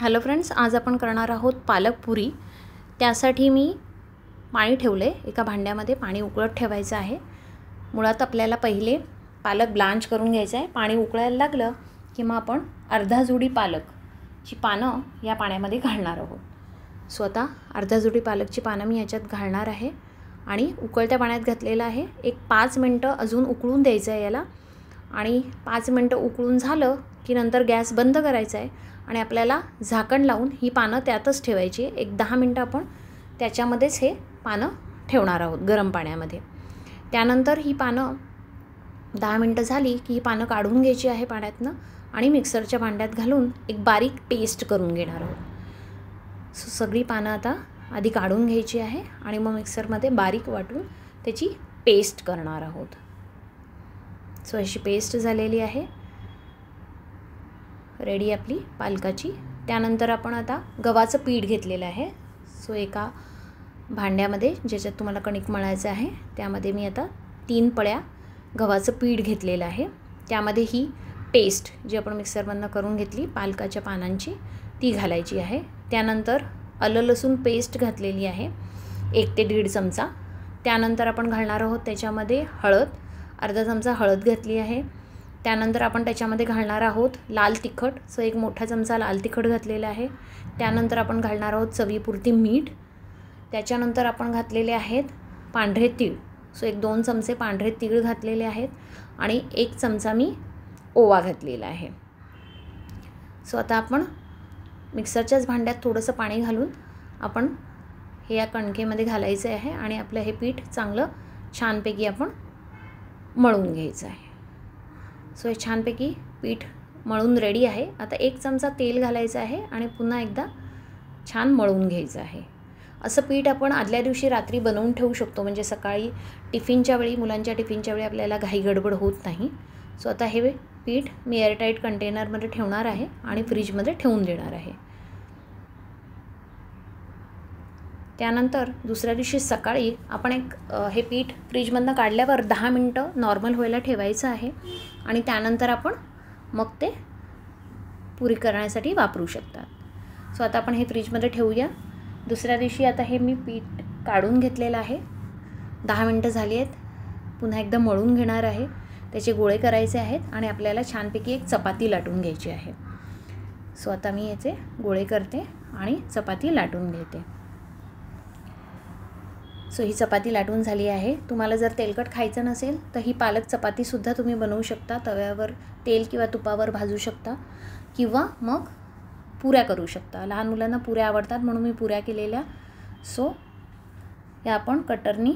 hello friends आज आपण करणार आहोत पालकपुरी त्यासाठी मी पाणी आहे एका भांड्यामध्ये पाणी उकळत ठेवायचं आहे मुळात आपल्याला पहिले पालक ब्लांच करून घ्यायचं आहे पाणी उकळायला लागलं की मग आपण अर्धा जुडी पालकची पानं या पाण्यामध्ये घालणार आहोत स्वतः अर्धा जुडी पालकची पानं मी याच्यात घालणार आहे आणि उकळत्या पाण्यात घातलेलं आहे एक पाच मिनटं अजून उकळून द्यायचं आहे याला आणि पाच मिनटं उकळून झालं की नंतर गॅस बंद करायचा आहे आणि आपल्याला झाकण लावून ही पानं त्यातच ठेवायची एक दहा मिनटं आपण त्याच्यामध्येच हे पानं ठेवणार आहोत गरम पाण्यामध्ये त्यानंतर ही पानं दहा मिनटं झाली की ही पानं काढून घ्यायची आहे पाण्यातनं आणि मिक्सरच्या भांड्यात घालून एक बारीक पेस्ट करून घेणार आहोत सो सगळी पानं आता आधी काढून घ्यायची आहे आणि मग मिक्सरमध्ये बारीक वाटून त्याची पेस्ट करणार आहोत सो अशी पेस्ट झालेली आहे रेडी आपली पालकाची त्यानंतर आपण आता गव्हाचं पीठ घेतलेलं आहे सो एका भांड्यामध्ये ज्याच्यात तुम्हाला कणिक मळायचं आहे त्यामध्ये मी आता तीन पळ्या गव्हाचं पीठ घेतलेलं आहे त्यामध्ये ही पेस्ट जी आपण मिक्सरमधनं करून घेतली पालकाच्या पानांची ती घालायची आहे त्यानंतर आलं लसूण पेस्ट घातलेली आहे एक ते दीड चमचा त्यानंतर आपण घालणार आहोत त्याच्यामध्ये हळद अर्धा चमचा हळद घातली आहे त्यानंतर आपण त्याच्यामध्ये घालणार आहोत लाल तिखट सो एक मोठा चमचा लाल तिखट घातलेला आहे त्यानंतर आपण घालणार आहोत चवीपुरती मीठ त्याच्यानंतर आपण घातलेले आहेत पांढरे तीळ सो एक दोन चमचे पांढरे तीळ घातलेले आहेत आणि एक चमचा मी ओवा घातलेला आहे सो आता आपण मिक्सरच्याच भांड्यात थोडंसं पाणी घालून आपण हे या कणकेमध्ये घालायचं आहे आणि आपलं हे पीठ चांगलं छानपैकी आपण मळून घ्यायचं आहे सो हे छानपैकी पीठ मळून रेडी आहे आता एक चमचा तेल घालायचं आहे आणि पुन्हा एकदा छान मळून घ्यायचं आहे असं पीठ आपण आदल्या दिवशी रात्री बनवून ठेवू शकतो म्हणजे सकाळी टिफिनच्या वेळी मुलांच्या टिफिनच्या वेळी आपल्याला घाई गडबड होत नाही सो आता हे पीठ मी एअरटाईट कंटेनरमध्ये ठेवणार आहे आणि फ्रीजमध्ये ठेवून देणार आहे त्यानंतर दुसऱ्या दिवशी सकाळी आपण एक हे पीठ फ्रीजमधनं काढल्यावर दहा मिनटं नॉर्मल व्हायला ठेवायचं आहे आणि त्यानंतर आपण मग ते पुरी करण्यासाठी वापरू शकतात सो आता आपण हे फ्रीजमध्ये ठेवूया दुसऱ्या दिवशी आता हे मी पीठ काढून घेतलेलं आहे दहा मिनटं झाली आहेत पुन्हा एकदा मळून घेणार आहे त्याचे गोळे करायचे आहेत आणि आपल्याला छानपैकी एक चपाती लाटून घ्यायची आहे सो आता मी याचे गोळे करते आणि चपाती लाटून घेते सो ही चपाती लाटून झाली आहे तुम्हाला जर तेलकट खायचं नसेल तर ही पालक चपातीसुद्धा तुम्ही बनवू शकता तव्यावर तेल किंवा तुपावर भाजू शकता किंवा मग पुऱ्या करू शकता लहान मुलांना पुऱ्या आवडतात म्हणून मी पुऱ्या केलेल्या सो या आपण कटरनी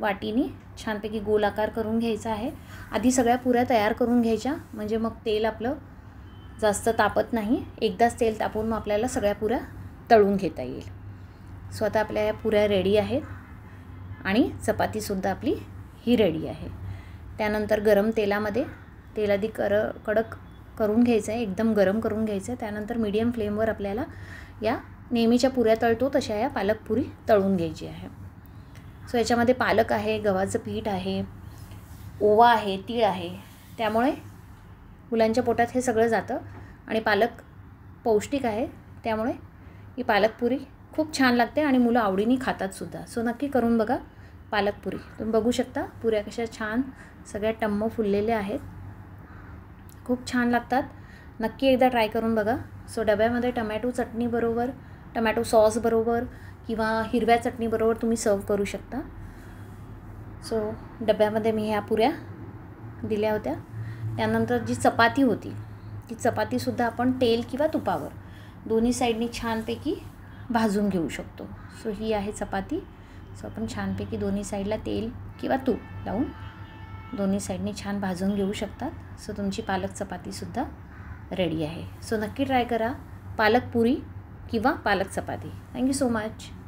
वाटीनी छानपैकी गोल आकार करून घ्यायचा आहे आधी सगळ्या पुऱ्या तयार करून घ्यायच्या म्हणजे मग तेल आपलं जास्त तापत नाही एकदाच तेल तापून मग आपल्याला सगळ्या पुऱ्या तळून घेता येईल सो आता आपल्या या पुऱ्या रेडी आहेत आणि चपातीसुद्धा आपली ही रेडी आहे त्यानंतर गरम तेलामध्ये तेल आधी कर कडक करून घ्यायचं आहे एकदम गरम करून घ्यायचं आहे त्यानंतर मीडियम फ्लेमवर आपल्याला या नेहमीच्या पुऱ्या तळतो तशा या पालकपुरी तळून घ्यायची आहे सो याच्यामध्ये पालक आहे गव्हाचं पीठ आहे ओवा आहे तीळ आहे त्यामुळे मुलांच्या पोटात हे सगळं जातं आणि पालक पौष्टिक आहे त्यामुळे ही पालकपुरी खूप छान लागते आणि मुलं आवडीने खातातसुद्धा सो नक्की करून बघा पालकपुरी तुम्ही बघू शकता पुऱ्या कशा छान सगळ्या टम्म फुललेल्या आहेत खूप छान लागतात नक्की एकदा ट्राय करून बघा सो डब्यामध्ये टमॅटो चटणीबरोबर टमॅटो सॉसबरोबर किंवा हिरव्या चटणीबरोबर तुम्ही सर्व करू शकता सो डब्यामध्ये मी ह्या पुऱ्या दिल्या होत्या त्यानंतर जी चपाती होती ती चपातीसुद्धा आपण तेल किंवा तुपावर दोन्ही साईडनी छानपैकी भाजून घेऊ शकतो सो ही आहे चपाती सो आपण छानपैकी दोन्ही साईडला तेल किंवा तूप लावून दोन्ही साईडने छान भाजून घेऊ शकतात सो तुमची पालक चपातीसुद्धा रेडी आहे सो नक्की ट्राय करा पालक पुरी किंवा पालक चपाती थँक्यू सो मच